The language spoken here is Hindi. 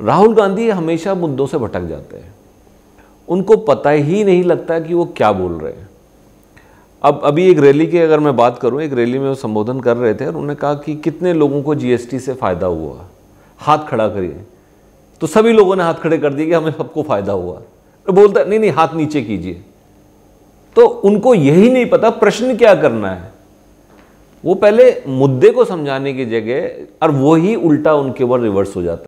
राहुल गांधी हमेशा मुद्दों से भटक जाते हैं उनको पता ही नहीं लगता कि वो क्या बोल रहे हैं अब अभी एक रैली की अगर मैं बात करूं एक रैली में वो संबोधन कर रहे थे और उन्होंने कहा कि कितने लोगों को जीएसटी से फ़ायदा हुआ हाथ खड़ा करिए तो सभी लोगों ने हाथ खड़े कर दिए कि हमें सबको फ़ायदा हुआ तो बोलता नहीं नहीं हाथ नीचे कीजिए तो उनको यही नहीं पता प्रश्न क्या करना है वो पहले मुद्दे को समझाने की जगह और वही उल्टा उनके ऊपर रिवर्स हो जाता